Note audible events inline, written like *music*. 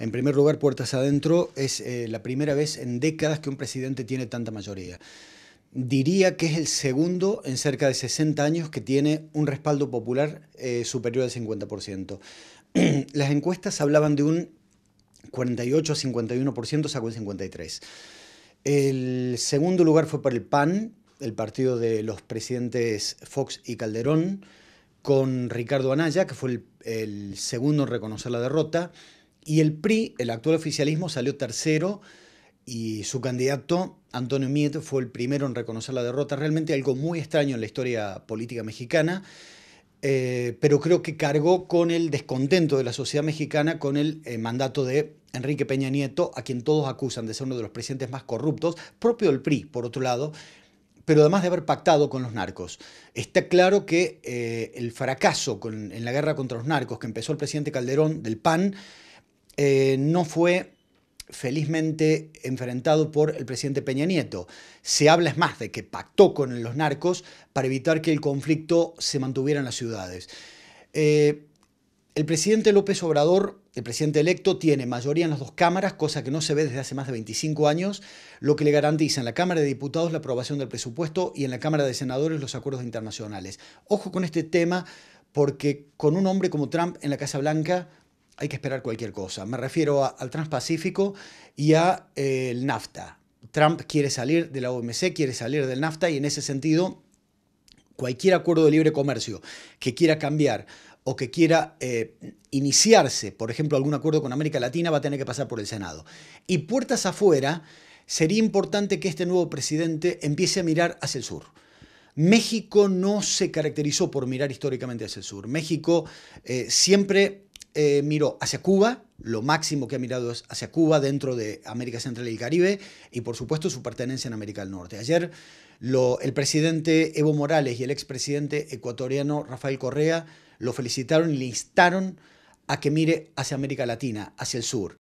En primer lugar, puertas adentro, es eh, la primera vez en décadas que un presidente tiene tanta mayoría. Diría que es el segundo en cerca de 60 años que tiene un respaldo popular eh, superior al 50%. *clears throat* Las encuestas hablaban de un 48 51%, sacó el 53%. El segundo lugar fue para el PAN, el partido de los presidentes Fox y Calderón, con Ricardo Anaya, que fue el segundo en reconocer la derrota. Y el PRI, el actual oficialismo, salió tercero y su candidato, Antonio Miet, fue el primero en reconocer la derrota. Realmente algo muy extraño en la historia política mexicana, eh, pero creo que cargó con el descontento de la sociedad mexicana con el eh, mandato de Enrique Peña Nieto, a quien todos acusan de ser uno de los presidentes más corruptos, propio del PRI, por otro lado, pero además de haber pactado con los narcos. Está claro que eh, el fracaso en la guerra contra los narcos que empezó el presidente Calderón del PAN, eh, no fue felizmente enfrentado por el presidente Peña Nieto. Se habla es más de que pactó con los narcos para evitar que el conflicto se mantuviera en las ciudades. Eh, el presidente López Obrador, el presidente electo, tiene mayoría en las dos cámaras, cosa que no se ve desde hace más de 25 años, lo que le garantiza en la Cámara de Diputados la aprobación del presupuesto y en la Cámara de Senadores los acuerdos internacionales. Ojo con este tema porque con un hombre como Trump en la Casa Blanca hay que esperar cualquier cosa. Me refiero al Transpacífico y al eh, NAFTA. Trump quiere salir de la OMC, quiere salir del NAFTA y en ese sentido cualquier acuerdo de libre comercio que quiera cambiar o que quiera eh, iniciarse, por ejemplo, algún acuerdo con América Latina, va a tener que pasar por el Senado. Y puertas afuera, sería importante que este nuevo presidente empiece a mirar hacia el sur. México no se caracterizó por mirar históricamente hacia el sur. México eh, siempre eh, miró hacia Cuba, lo máximo que ha mirado es hacia Cuba dentro de América Central y el Caribe y por supuesto su pertenencia en América del Norte. Ayer el presidente Evo Morales y el expresidente ecuatoriano Rafael Correa lo felicitaron y le instaron a que mire hacia América Latina, hacia el sur.